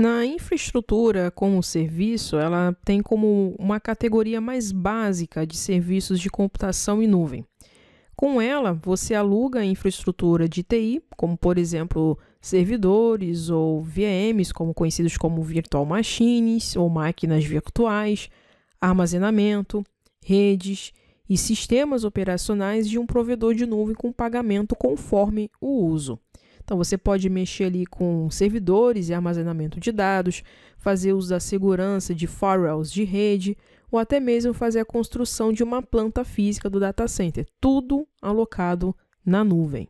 Na infraestrutura como serviço, ela tem como uma categoria mais básica de serviços de computação e nuvem. Com ela, você aluga infraestrutura de TI, como por exemplo servidores ou VMs, como conhecidos como virtual machines ou máquinas virtuais, armazenamento, redes e sistemas operacionais de um provedor de nuvem com pagamento conforme o uso. Então você pode mexer ali com servidores e armazenamento de dados, fazer uso da segurança de firewalls de rede ou até mesmo fazer a construção de uma planta física do data center, tudo alocado na nuvem.